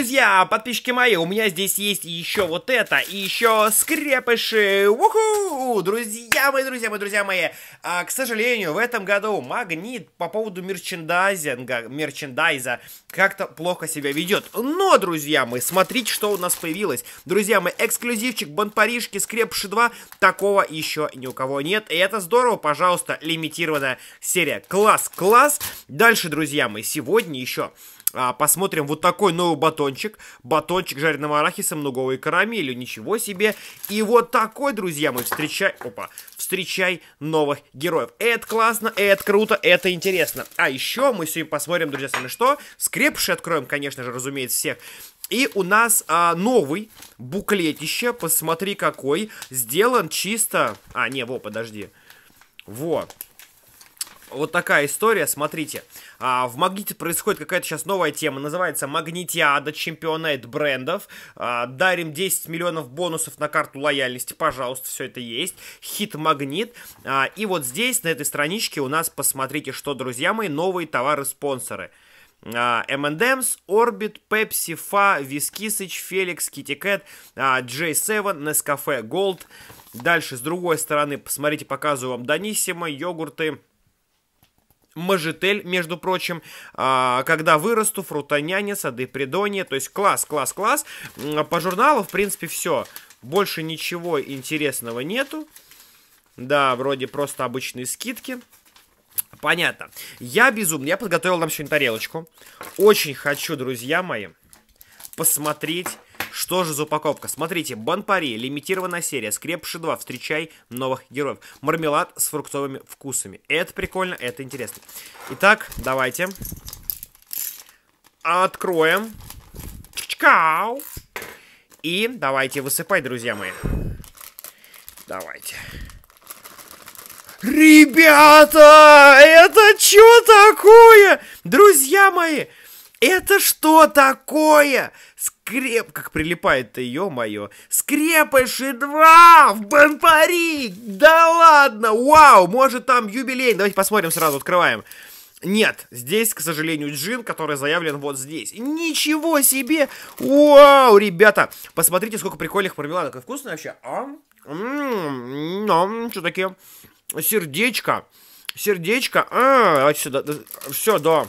друзья, подписчики мои, у меня здесь есть еще вот это, и еще скрепыши. Уху! Друзья мои, друзья мои, друзья мои. А, к сожалению, в этом году магнит по поводу мерчендайзинга, мерчендайза как-то плохо себя ведет. Но, друзья мои, смотрите, что у нас появилось. Друзья мои, эксклюзивчик Бон Парижки, скрепыши 2, такого еще ни у кого нет. И это здорово, пожалуйста, лимитированная серия. Класс, класс. Дальше, друзья мои, сегодня еще а, посмотрим вот такой новый батончик. Батончик жареного арахиса, многовой карамелью. Ничего себе. И вот такой, друзья мы встречай... Опа. Встречай новых героев. Это классно, это круто, это интересно. А еще мы сегодня посмотрим, друзья, с вами что? Скрепши откроем, конечно же, разумеется, всех. И у нас а, новый буклетище, посмотри какой, сделан чисто... А, не, во, подожди. Во, вот такая история, смотрите. А, в Магните происходит какая-то сейчас новая тема, называется Магнитиада, чемпионат брендов. А, дарим 10 миллионов бонусов на карту лояльности, пожалуйста, все это есть. Хит Магнит. А, и вот здесь, на этой страничке у нас, посмотрите, что, друзья мои, новые товары-спонсоры. M&M's, а, Orbit, Pepsi, Fa, Вискисыч, Феликс, Китикет, J7, Nescafe Gold. Дальше, с другой стороны, посмотрите, показываю вам Даниссимо, йогурты, Мажитель, между прочим, а, когда вырасту, Фрутоняне, Сады Придония, то есть класс, класс, класс. А по журналу, в принципе, все. Больше ничего интересного нету. Да, вроде просто обычные скидки. Понятно. Я безумно, я подготовил нам сегодня тарелочку. Очень хочу, друзья мои, посмотреть что же за упаковка? Смотрите, Бонпари, лимитированная серия, скрепши 2, встречай новых героев. Мармелад с фруктовыми вкусами. Это прикольно, это интересно. Итак, давайте. Откроем. Чкау. И давайте высыпать, друзья мои. Давайте. Ребята, это что такое? Друзья мои, «Это что такое?» Скреп... Как прилипает-то, ё-моё. Скрепыши и два в Бонпари! Да ладно! Вау! Может, там юбилей? Давайте посмотрим сразу, открываем. Нет, здесь, к сожалению, джин, который заявлен вот здесь. Ничего себе! Вау, ребята! Посмотрите, сколько прикольных мармеладок. И вкусно вообще. А? Ммм, что ну, такие? Сердечко. Сердечко. А, давайте сюда. Все, да.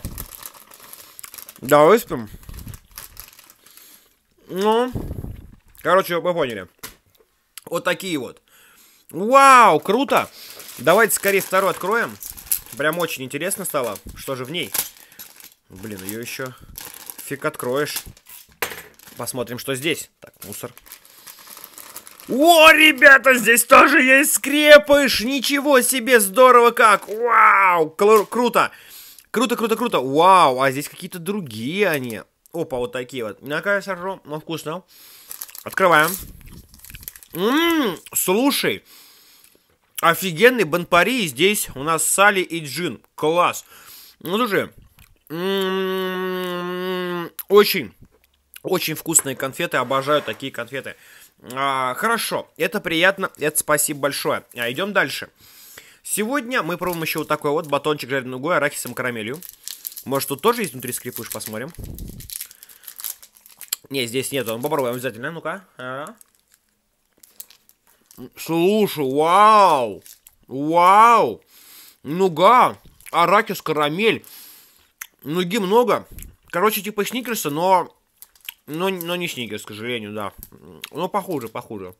Да, выспим. Ну, короче, вы поняли. Вот такие вот. Вау, круто! Давайте скорее вторую откроем. Прям очень интересно стало, что же в ней. Блин, ее еще фиг откроешь. Посмотрим, что здесь. Так, мусор. О, ребята, здесь тоже есть скрепыш! Ничего себе, здорово как! Вау, кру круто! Круто, круто, круто. Вау, а здесь какие-то другие они. Опа, вот такие вот. Мне кажется, хорошо, но вкусно. Открываем. Ммм, слушай. Офигенный банпари. Здесь у нас Сали и Джин. Класс. Ну, слушай. М-м-м, очень, очень вкусные конфеты. Обожаю такие конфеты. А, хорошо, это приятно, это спасибо большое. А, идем дальше. Сегодня мы пробуем еще вот такой вот батончик жареной нугой, арахисом, карамелью. Может, тут тоже есть внутри скрипыш, посмотрим. Не, здесь нету. Ну, попробуем обязательно, ну-ка. А -а. Слушай, вау! Вау! Нуга, арахис, карамель. Нуги много. Короче, типа шникерса, но... Но, но не сникерс, к сожалению, да. Но похуже, похуже.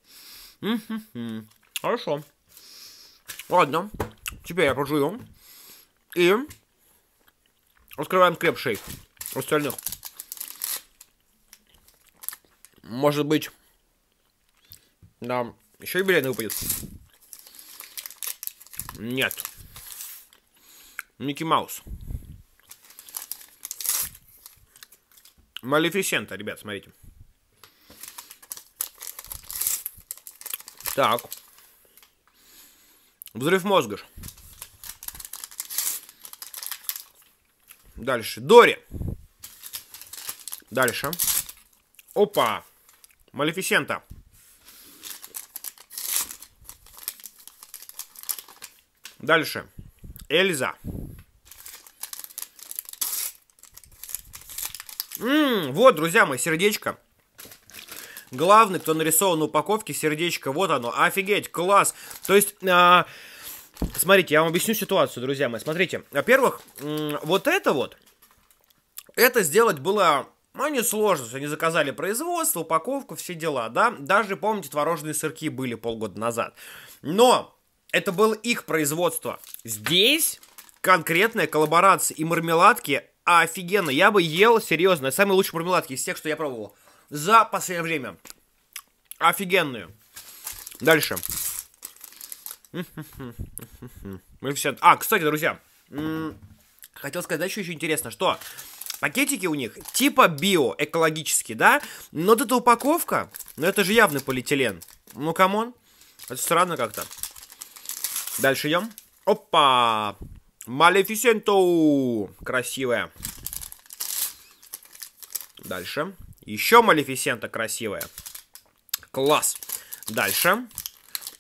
М -м -м. Хорошо. Ладно, теперь я пожую. И открываем крепший остальных. Может быть, да, еще и юбилейный выпадет. Нет. Микки Маус. Малефисента, ребят, смотрите. Так. Взрыв мозга. Дальше. Дори. Дальше. Опа. Малефисента. Дальше. Эльза. М вот, друзья мои, сердечко. Главный, кто нарисован на упаковке, сердечко, вот оно, офигеть, класс. То есть, а, смотрите, я вам объясню ситуацию, друзья мои. Смотрите, во-первых, вот это вот, это сделать было ну, не сложно, что они заказали производство, упаковку, все дела, да. Даже, помните, творожные сырки были полгода назад. Но это было их производство. Здесь конкретная коллаборация и мармеладки офигенно. Я бы ел, серьезно, самые лучшие мармеладки из тех, что я пробовал за последнее время. Офигенные. Дальше. Мы все... А, кстати, друзья, хотел сказать, да, еще, еще интересно, что пакетики у них типа био, экологические, да? Но вот эта упаковка, ну это же явный полиэтилен. Ну, камон. Это странно как-то. Дальше идем. Опа! Малефисенту! Красивая. Дальше. Еще Малефисента красивая. Класс. Дальше.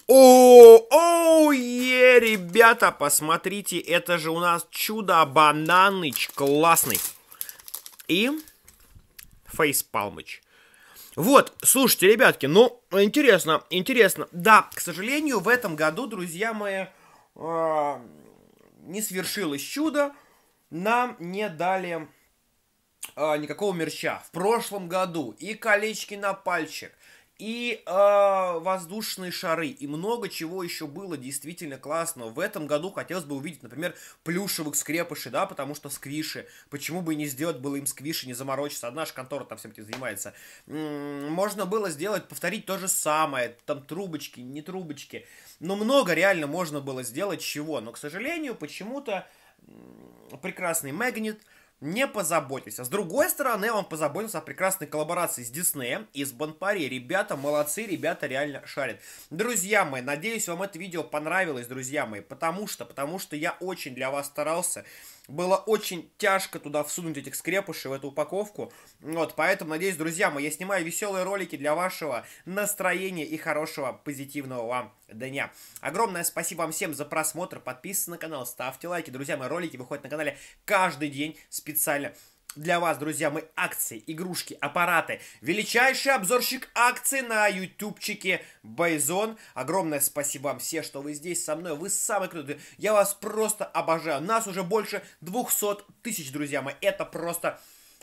О, о, е, ребята, посмотрите, это же у нас чудо-бананыч классный. И фейспалмыч. Вот, слушайте, ребятки, ну, интересно, интересно. Да, к сожалению, в этом году, друзья мои, э, не свершилось чудо. Нам не дали э, никакого мерча. В прошлом году и колечки на пальчик, и э, воздушные шары, и много чего еще было действительно классного. В этом году хотелось бы увидеть, например, плюшевых скрепышей, да, потому что сквиши. Почему бы не сделать было им сквиши, не заморочиться? Одна же контора там всем этим занимается. М-м, можно было сделать, повторить то же самое, там трубочки, не трубочки. Но много реально можно было сделать чего. Но, к сожалению, почему-то прекрасный магнит, не позаботился. С другой стороны, он позаботился о прекрасной коллаборации с Диснеем и с Бонпари. Ребята молодцы, ребята реально шарят. Друзья мои, надеюсь, вам это видео понравилось, друзья мои, потому что, потому что я очень для вас старался было очень тяжко туда всунуть этих скрепышей в эту упаковку. Вот, поэтому, надеюсь, друзья мои, я снимаю веселые ролики для вашего настроения и хорошего позитивного вам дня. Огромное спасибо вам всем за просмотр, подписывайтесь на канал, ставьте лайки. Друзья мои, ролики выходят на канале каждый день специально для вас, друзья, мы акции, игрушки, аппараты. Величайший обзорщик акций на ютубчике Байзон. Огромное спасибо вам все, что вы здесь со мной. Вы самые крутые. Я вас просто обожаю. Нас уже больше 200 тысяч, друзья мои. Это просто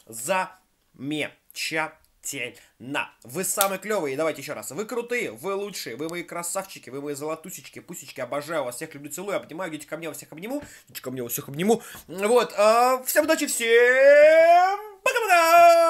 замечательно обязательно. Вы самые клевые, давайте еще раз. Вы крутые, вы лучшие, вы мои красавчики, вы мои золотусечки, пусечки. Обожаю вас всех, люблю, целую, обнимаю. Идите ко мне, всех обниму. Идите ко мне, всех обниму. Вот, э, всем удачи, всем пока-пока!